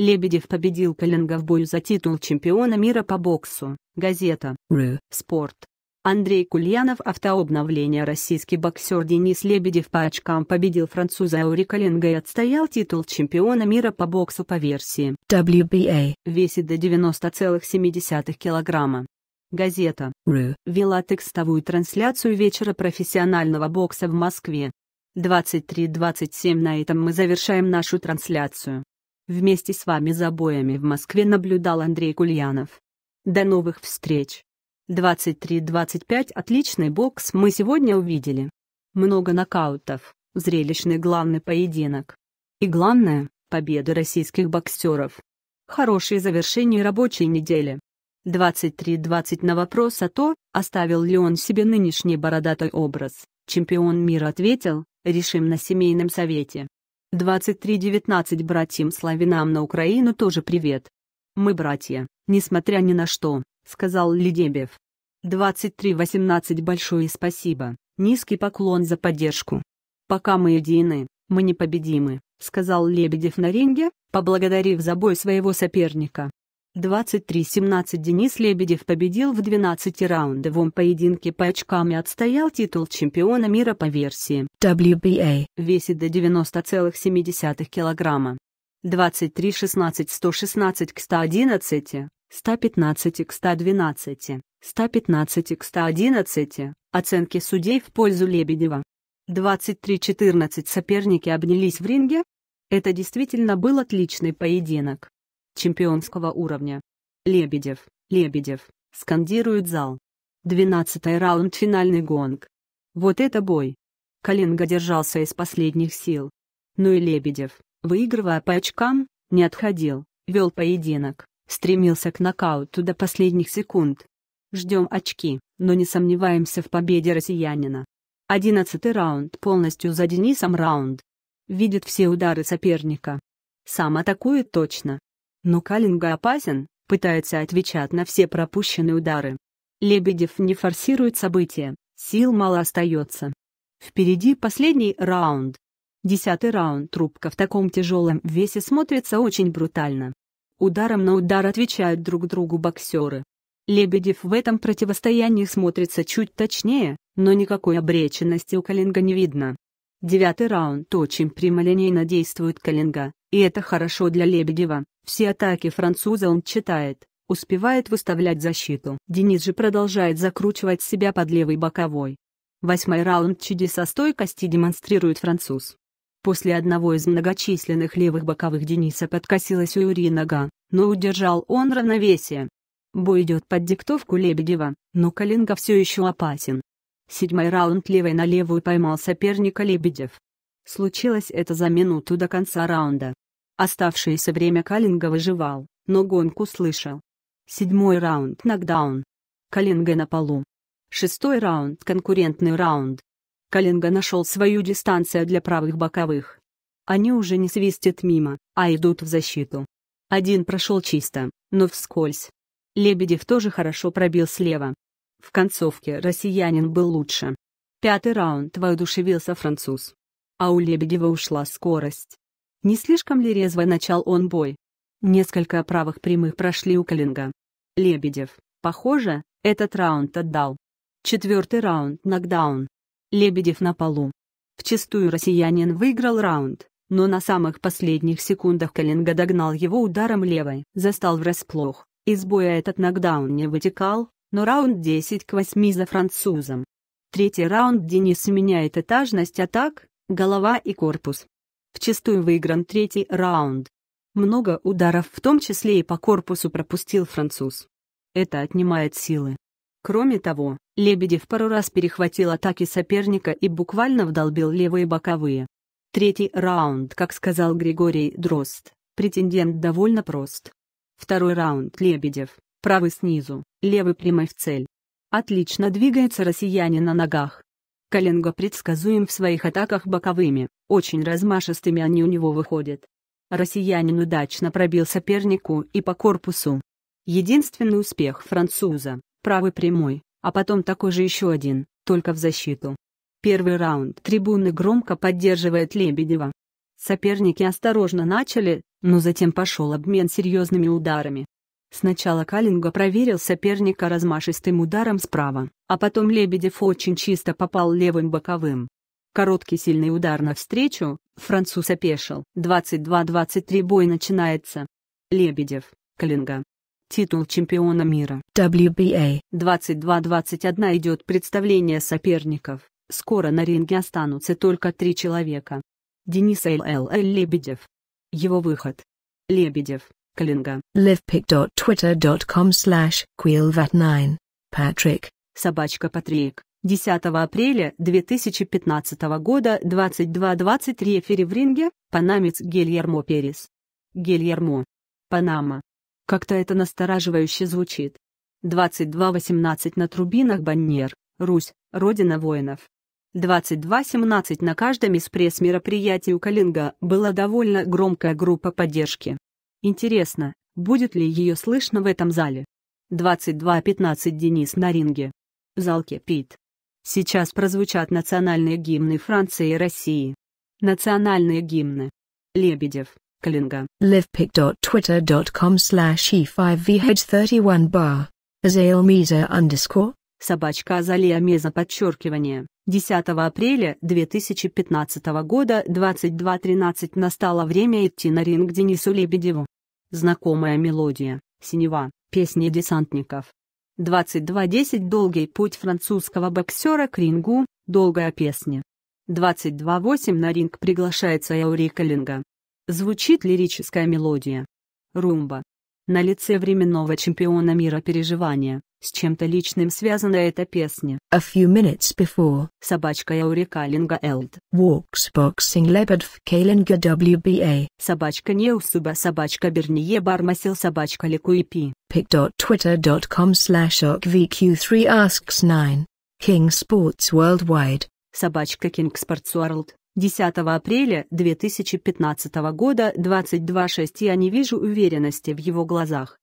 Лебедев победил в бою за титул чемпиона мира по боксу. Газета «Ру. Спорт». Андрей Кульянов Автообновление Российский боксер Денис Лебедев по очкам победил француза Аури Калинга и отстоял титул чемпиона мира по боксу по версии WBA. Весит до 90,7 килограмма. Газета «Ру» вела текстовую трансляцию вечера профессионального бокса в Москве. 23:27. на этом мы завершаем нашу трансляцию. Вместе с вами за боями в Москве наблюдал Андрей Кульянов. До новых встреч! 23-25 отличный бокс мы сегодня увидели. Много нокаутов, зрелищный главный поединок. И главное, победы российских боксеров. Хорошее завершение рабочей недели. 23-20 на вопрос о а то, оставил ли он себе нынешний бородатый образ, чемпион мира ответил, решим на семейном совете. 2319 братьям славянам на Украину тоже привет. Мы братья, несмотря ни на что, сказал Ледебев. 2318 большое спасибо, низкий поклон за поддержку. Пока мы едины, мы непобедимы, сказал Лебедев на ринге, поблагодарив за бой своего соперника. 23-17 Денис Лебедев победил в 12-раундовом поединке по очкам и отстоял титул чемпиона мира по версии WBA. Весит до 90,7 кг. 23-16 116 к 111, 115 к 112, 115 к 111. Оценки судей в пользу Лебедева. 23-14 соперники обнялись в ринге. Это действительно был отличный поединок чемпионского уровня. Лебедев, Лебедев, скандирует зал. Двенадцатый раунд финальный гонг. Вот это бой. Коленга держался из последних сил. Но ну и Лебедев, выигрывая по очкам, не отходил, вел поединок, стремился к нокауту до последних секунд. Ждем очки, но не сомневаемся в победе россиянина. Одиннадцатый раунд полностью за Денисом раунд. Видит все удары соперника. Сам атакует точно, но Калинга опасен, пытается отвечать на все пропущенные удары. Лебедев не форсирует события, сил мало остается. Впереди последний раунд. Десятый раунд трубка в таком тяжелом весе смотрится очень брутально. Ударом на удар отвечают друг другу боксеры. Лебедев в этом противостоянии смотрится чуть точнее, но никакой обреченности у Калинга не видно. Девятый раунд очень прямолинейно действует Калинга, и это хорошо для Лебедева. Все атаки француза он читает, успевает выставлять защиту. Денис же продолжает закручивать себя под левый боковой. Восьмой раунд чудеса стойкости демонстрирует француз. После одного из многочисленных левых боковых Дениса подкосилась у Юрия нога, но удержал он равновесие. Бой идет под диктовку Лебедева, но Калинга все еще опасен. Седьмой раунд левой на левую поймал соперника Лебедев. Случилось это за минуту до конца раунда. Оставшееся время Калинга выживал, но гонку слышал. Седьмой раунд – нокдаун. Калинга на полу. Шестой раунд – конкурентный раунд. Калинга нашел свою дистанцию для правых боковых. Они уже не свистят мимо, а идут в защиту. Один прошел чисто, но вскользь. Лебедев тоже хорошо пробил слева. В концовке россиянин был лучше. Пятый раунд воодушевился француз а у Лебедева ушла скорость. Не слишком ли резво начал он бой? Несколько правых прямых прошли у Калинга. Лебедев, похоже, этот раунд отдал. Четвертый раунд – нокдаун. Лебедев на полу. Вчистую россиянин выиграл раунд, но на самых последних секундах Калинга догнал его ударом левой. Застал врасплох, из боя этот нокдаун не вытекал, но раунд 10 к 8 за французом. Третий раунд Денис меняет этажность атак, голова и корпус. Вчистую выигран третий раунд. Много ударов, в том числе и по корпусу, пропустил француз. Это отнимает силы. Кроме того, Лебедев пару раз перехватил атаки соперника и буквально вдолбил левые боковые. Третий раунд, как сказал Григорий Дрозд, претендент довольно прост. Второй раунд Лебедев, правый снизу, левый прямой в цель. Отлично двигается россияне на ногах. Каленго предсказуем в своих атаках боковыми, очень размашистыми они у него выходят. Россиянин удачно пробил сопернику и по корпусу. Единственный успех француза – правый прямой, а потом такой же еще один, только в защиту. Первый раунд трибуны громко поддерживает Лебедева. Соперники осторожно начали, но затем пошел обмен серьезными ударами. Сначала Калинга проверил соперника размашистым ударом справа, а потом Лебедев очень чисто попал левым боковым. Короткий сильный удар навстречу, француз опешил. 22-23 бой начинается. Лебедев, Калинга. Титул чемпиона мира. WBA. 22-21 идет представление соперников. Скоро на ринге останутся только три человека. Денис Л.Л. Лебедев. Его выход. Лебедев, Калинга. livpic.twitter.com slash quillvat9. Patrick. Собачка Патрик. 10 апреля 2015 года 22.23 эфире в ринге, панамец Гильермо Перес. Гильермо. Панама. Как-то это настораживающе звучит. 22.18 на трубинах Баннер, Русь, родина воинов. 22.17 на каждом из пресс-мероприятий у Калинга была довольно громкая группа поддержки. Интересно, будет ли ее слышно в этом зале? 22.15 Денис на ринге. В залке Пит. Сейчас прозвучат национальные гимны Франции и России. Национальные гимны. Лебедев, Калинга. livpic.twitter.com slash e 5 vh 31 bar Zale underscore Собачка Азалия Меза подчеркивание. 10 апреля 2015 года 22.13 настало время идти на ринг Денису Лебедеву. Знакомая мелодия, синева, песни десантников. 22.10 Долгий путь французского боксера к рингу, долгая песня. 22.8 на ринг приглашается Яури Калинга. Звучит лирическая мелодия. Румба. На лице временного чемпиона мира переживания. С чем-то личным связана эта песня. A few minutes before, собачка Эурика Линга Элд. Walks Boxing Leopard в Кейлинга WBA. Собачка Неусуба, собачка Берние Бармасил, собачка Ликуипи. Pic.twitter.com slash VQ3 asks 9. King Sports Worldwide. Собачка King Sports World. 10 апреля 2015 года 22.6 я не вижу уверенности в его глазах.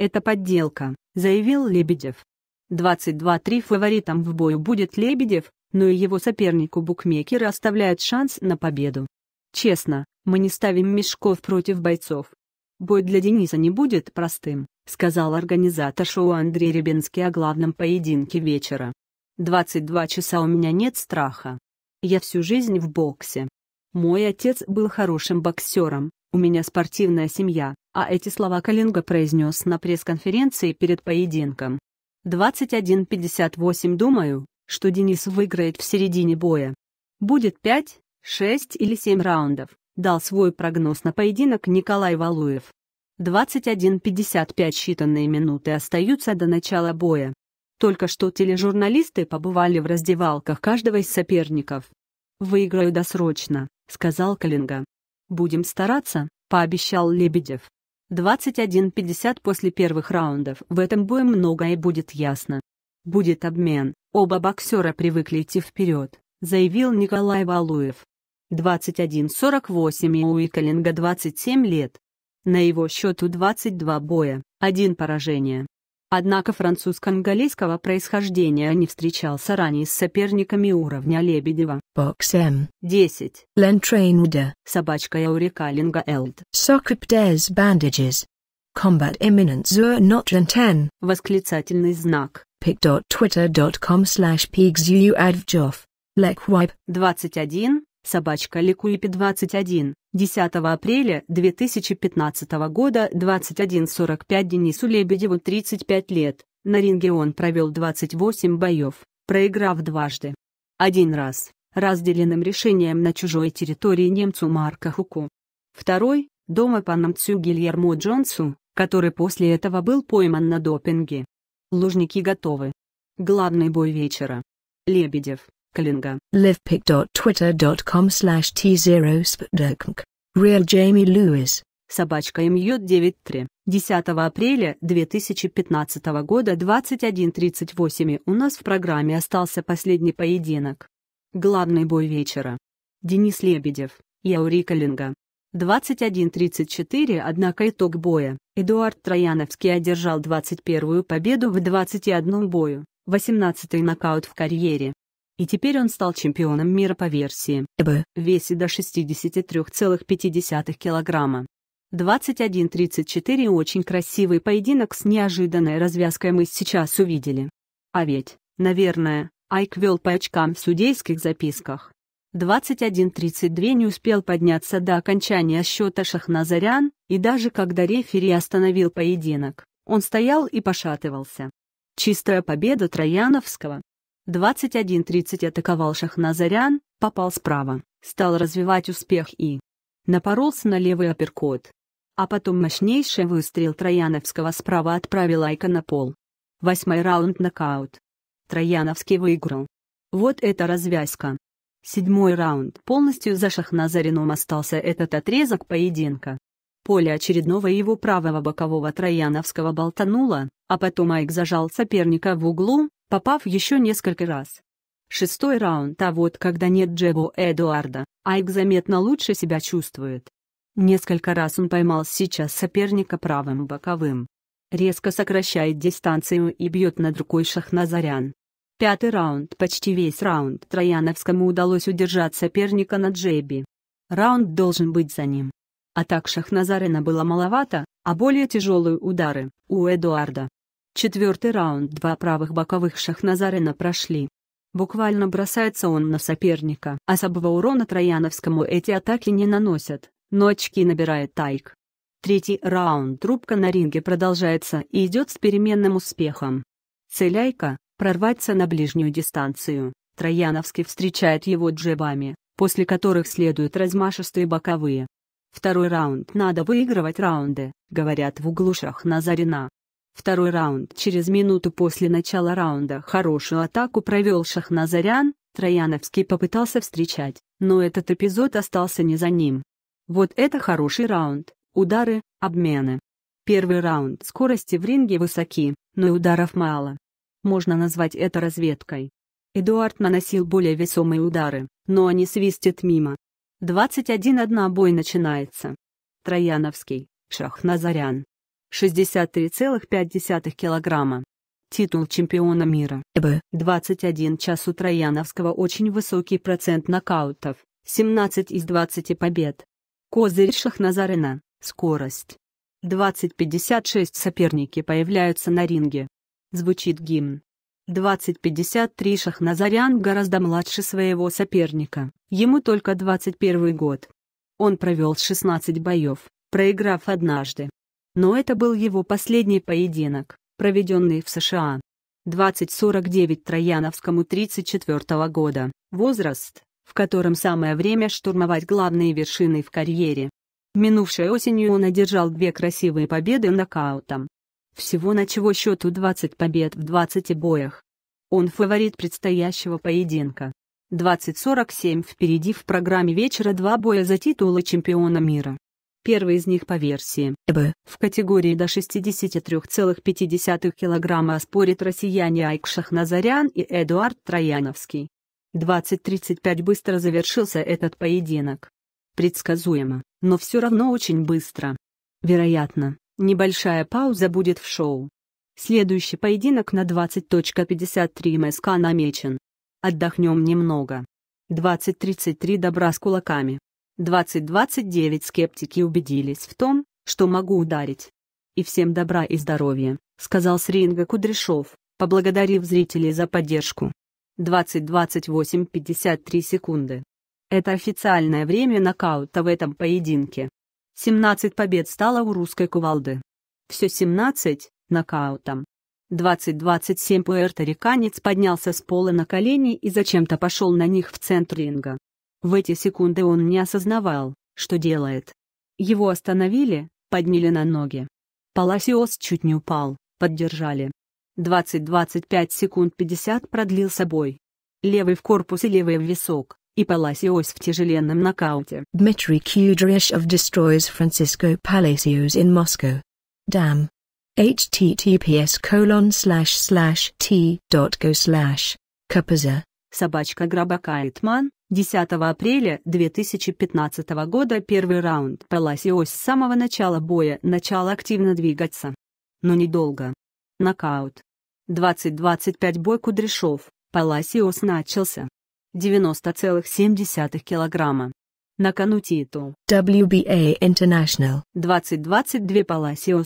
«Это подделка», — заявил Лебедев. 22-3 фаворитом в бою будет Лебедев, но и его сопернику букмекеры оставляют шанс на победу. Честно, мы не ставим мешков против бойцов. Бой для Дениса не будет простым, сказал организатор шоу Андрей Ребенский о главном поединке вечера. 22 часа у меня нет страха. Я всю жизнь в боксе. Мой отец был хорошим боксером, у меня спортивная семья, а эти слова Калинга произнес на пресс-конференции перед поединком. 21:58 думаю, что Денис выиграет в середине боя. Будет 5, 6 или 7 раундов, дал свой прогноз на поединок Николай Валуев. 21.55 считанные минуты остаются до начала боя. Только что тележурналисты побывали в раздевалках каждого из соперников. «Выиграю досрочно», — сказал Калинга. «Будем стараться», — пообещал Лебедев. 21-50 после первых раундов. В этом бое многое будет ясно. Будет обмен. Оба боксера привыкли идти вперед, заявил Николай Валуев. 21-48 и Уикалинга 27 лет. На его счету 22 боя, 1 поражение. Однако француз-конголейского происхождения не встречался ранее с соперниками уровня Лебедева. Box M 10. Лентрейнуда. Собачка Яурика Линга Элд. Сокриптез Bandages. Combat imminent zur Notland 10. Восклицательный знак. pic.twitter.com slash pigsuadvjof. Леквайп. 21. Собачка Ликуипи 21. 10 апреля 2015 года 21.45 Денису Лебедеву 35 лет. На ринге он провел 28 боев, проиграв дважды. Один раз, разделенным решением на чужой территории немцу Марка Хуку. Второй, дома панамцу Гильермо Джонсу, который после этого был пойман на допинге. Лужники готовы. Главный бой вечера. Лебедев, Kalinga. livpic.twitter.com slash t0spdunk. Real Jamie Lewis. Собачка Мьют 93. 10 апреля 2015 года 21.38 у нас в программе остался последний поединок. Главный бой вечера. Денис Лебедев, Яури Калинга. 21:34 однако итог боя. Эдуард Трояновский одержал 21-ю победу в 21 бою, 18-й нокаут в карьере. И теперь он стал чемпионом мира по версии Б. в весе до 63,5 килограмма. 21-34 очень красивый поединок с неожиданной развязкой мы сейчас увидели. А ведь, наверное, Айк вел по очкам в судейских записках. 21-32 не успел подняться до окончания счета Шахназарян, и даже когда рефери остановил поединок, он стоял и пошатывался. Чистая победа Трояновского. 21-30 атаковал Шахназарян, попал справа, стал развивать успех и напоролся на левый апперкот. А потом мощнейший выстрел Трояновского справа отправил Айка на пол. Восьмой раунд нокаут. Трояновский выиграл. Вот это развязка. Седьмой раунд полностью за Шахназарином остался этот отрезок поединка. Поле очередного его правого бокового Трояновского болтануло, а потом Айк зажал соперника в углу, попав еще несколько раз. Шестой раунд, а вот когда нет джебу Эдуарда, Айк заметно лучше себя чувствует. Несколько раз он поймал сейчас соперника правым боковым. Резко сокращает дистанцию и бьет над рукой Шахназарян. Пятый раунд, почти весь раунд Трояновскому удалось удержать соперника на Джеби. Раунд должен быть за ним. Атак Шахназарина было маловато, а более тяжелые удары – у Эдуарда. Четвертый раунд два правых боковых шах Назарина прошли. Буквально бросается он на соперника. Особого урона Трояновскому эти атаки не наносят, но очки набирает Тайк. Третий раунд трубка на ринге продолжается и идет с переменным успехом. Цель Целяйка – прорваться на ближнюю дистанцию. Трояновский встречает его джебами, после которых следуют размашистые боковые. Второй раунд надо выигрывать раунды, говорят в углушах Назарина. Второй раунд. Через минуту после начала раунда хорошую атаку провел Шахназарян, Трояновский попытался встречать, но этот эпизод остался не за ним. Вот это хороший раунд, удары, обмены. Первый раунд скорости в ринге высоки, но и ударов мало. Можно назвать это разведкой. Эдуард наносил более весомые удары, но они свистят мимо. 21-1 бой начинается. Трояновский, Шахназарян, 63,5 килограмма. Титул чемпиона мира. 21 час у Трояновского очень высокий процент нокаутов, 17 из 20 побед. Козырь Шахназарына, скорость. 20-56 соперники появляются на ринге. Звучит гимн. 20-53 Шахназарян гораздо младше своего соперника, ему только 21 год. Он провел 16 боев, проиграв однажды. Но это был его последний поединок, проведенный в США. 2049 49 Трояновскому 34 года, возраст, в котором самое время штурмовать главные вершины в карьере. Минувшей осенью он одержал две красивые победы нокаутом. Всего на чего счету 20 побед в 20 боях. Он фаворит предстоящего поединка. 2047 впереди в программе вечера два боя за титулы чемпиона мира. Первый из них по версии Б в категории до 63,5 кг оспорит россияне Айкшах Назарян и Эдуард Трояновский. 20-35 быстро завершился этот поединок. Предсказуемо, но все равно очень быстро. Вероятно, небольшая пауза будет в шоу. Следующий поединок на 20.53 МСК намечен. Отдохнем немного. 20.33 добра с кулаками. 2029 скептики убедились в том, что могу ударить. И всем добра и здоровья, сказал Сринга ринга Кудряшов, поблагодарив зрителей за поддержку. 20-28-53 секунды. Это официальное время нокаута в этом поединке. 17 побед стало у русской кувалды. Все 17 – нокаутом. 20-27 пуэрториканец поднялся с пола на колени и зачем-то пошел на них в центр ринга. В эти секунды он не осознавал, что делает. Его остановили, подняли на ноги. Паласиос чуть не упал, поддержали. 20-25 секунд 50 продлился бой. Левый в корпус и левый в висок, и Паласиос в тяжеленном нокауте. Дмитрий Кудряшов destroys Francisco Palacios in Moscow. Дам. https colon slash slash t dot go slash Капаза. Собачка Грабака Итман, 10 апреля 2015 года первый раунд. Паласиос с самого начала боя начал активно двигаться. Но недолго. Нокаут. 20-25 бой Кудряшов. Паласиос начался. 90,7 килограмма. На кону титул. WBA International. 2022 Паласиос